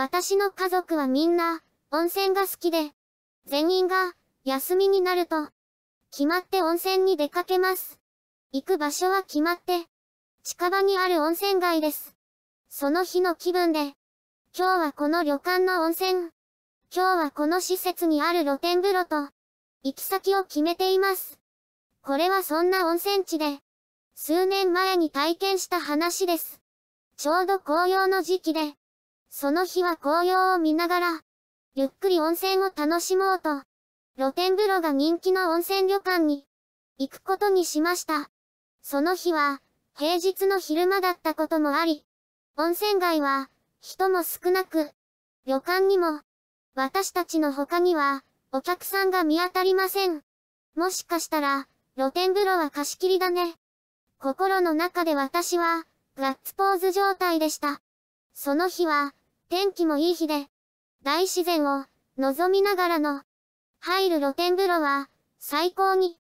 私の家族はみんな、温泉が好きで、全員が、休みになると、決まって温泉に出かけます。行く場所は決まって、近場にある温泉街です。その日の気分で、今日はこの旅館の温泉、今日はこの施設にある露天風呂と、行き先を決めています。これはそんな温泉地で、数年前に体験した話です。ちょうど紅葉の時期で、その日は紅葉を見ながら、ゆっくり温泉を楽しもうと、露天風呂が人気の温泉旅館に、行くことにしました。その日は、平日の昼間だったこともあり、温泉街は、人も少なく、旅館にも、私たちの他には、お客さんが見当たりません。もしかしたら、露天風呂は貸し切りだね。心の中で私は、ガッツポーズ状態でした。その日は、天気もいい日で、大自然を望みながらの、入る露天風呂は、最高に、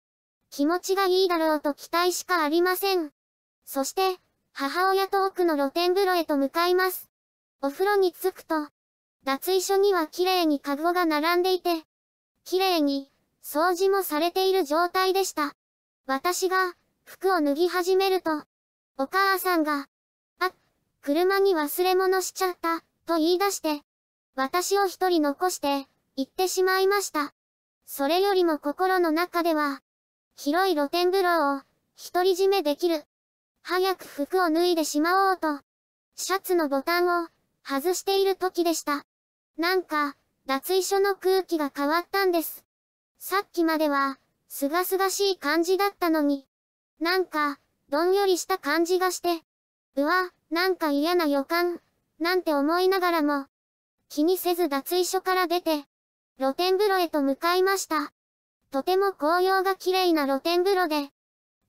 気持ちがいいだろうと期待しかありません。そして、母親と奥の露天風呂へと向かいます。お風呂に着くと、脱衣所には綺麗にカゴが並んでいて、綺麗に、掃除もされている状態でした。私が、服を脱ぎ始めると、お母さんが、あ、車に忘れ物しちゃった。と言い出して、私を一人残して、行ってしまいました。それよりも心の中では、広い露天風呂を、独り占めできる。早く服を脱いでしまおうと、シャツのボタンを、外している時でした。なんか、脱衣所の空気が変わったんです。さっきまでは、すがすがしい感じだったのに、なんか、どんよりした感じがして、うわ、なんか嫌な予感。なんて思いながらも、気にせず脱衣所から出て、露天風呂へと向かいました。とても紅葉が綺麗な露天風呂で、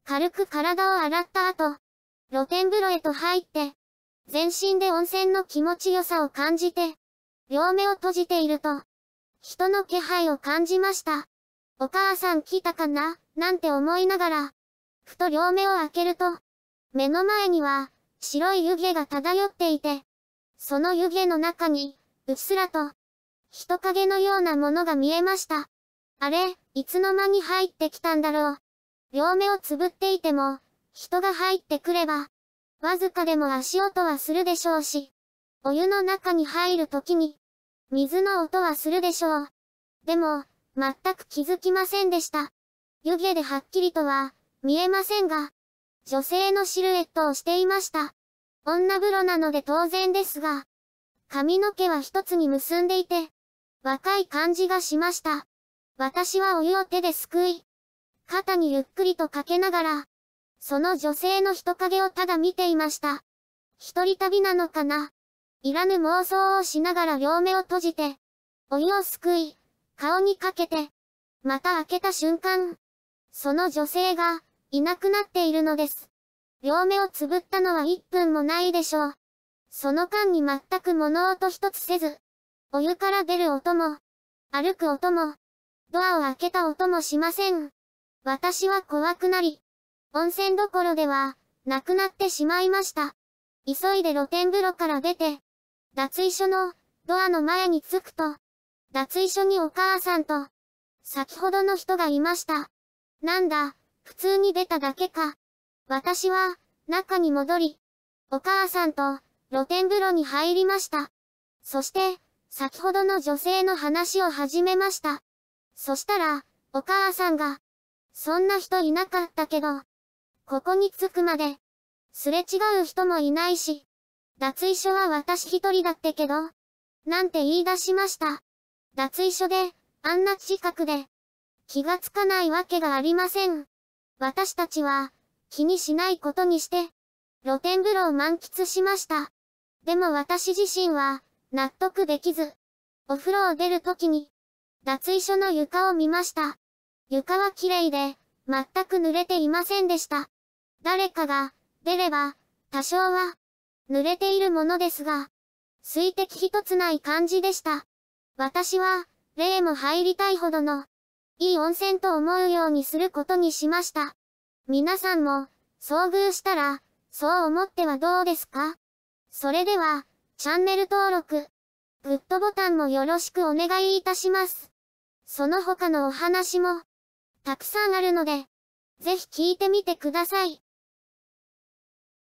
軽く体を洗った後、露天風呂へと入って、全身で温泉の気持ちよさを感じて、両目を閉じていると、人の気配を感じました。お母さん来たかななんて思いながら、ふと両目を開けると、目の前には、白い湯気が漂っていて、その湯気の中に、うっすらと、人影のようなものが見えました。あれ、いつの間に入ってきたんだろう。両目をつぶっていても、人が入ってくれば、わずかでも足音はするでしょうし、お湯の中に入るときに、水の音はするでしょう。でも、全く気づきませんでした。湯気ではっきりとは、見えませんが、女性のシルエットをしていました。女風呂なので当然ですが、髪の毛は一つに結んでいて、若い感じがしました。私はお湯を手ですくい、肩にゆっくりとかけながら、その女性の人影をただ見ていました。一人旅なのかないらぬ妄想をしながら両目を閉じて、お湯をすくい、顔にかけて、また開けた瞬間、その女性が、いなくなっているのです。両目をつぶったのは1分もないでしょう。その間に全く物音一つせず、お湯から出る音も、歩く音も、ドアを開けた音もしません。私は怖くなり、温泉どころでは、なくなってしまいました。急いで露天風呂から出て、脱衣所の、ドアの前に着くと、脱衣所にお母さんと、先ほどの人がいました。なんだ、普通に出ただけか。私は、中に戻り、お母さんと、露天風呂に入りました。そして、先ほどの女性の話を始めました。そしたら、お母さんが、そんな人いなかったけど、ここに着くまで、すれ違う人もいないし、脱衣所は私一人だってけど、なんて言い出しました。脱衣所で、あんな近くで、気がつかないわけがありません。私たちは、気にしないことにして、露天風呂を満喫しました。でも私自身は、納得できず、お風呂を出るときに、脱衣所の床を見ました。床は綺麗で、全く濡れていませんでした。誰かが、出れば、多少は、濡れているものですが、水滴一つない感じでした。私は、霊も入りたいほどの、いい温泉と思うようにすることにしました。皆さんも、遭遇したら、そう思ってはどうですかそれでは、チャンネル登録、グッドボタンもよろしくお願いいたします。その他のお話も、たくさんあるので、ぜひ聞いてみてください。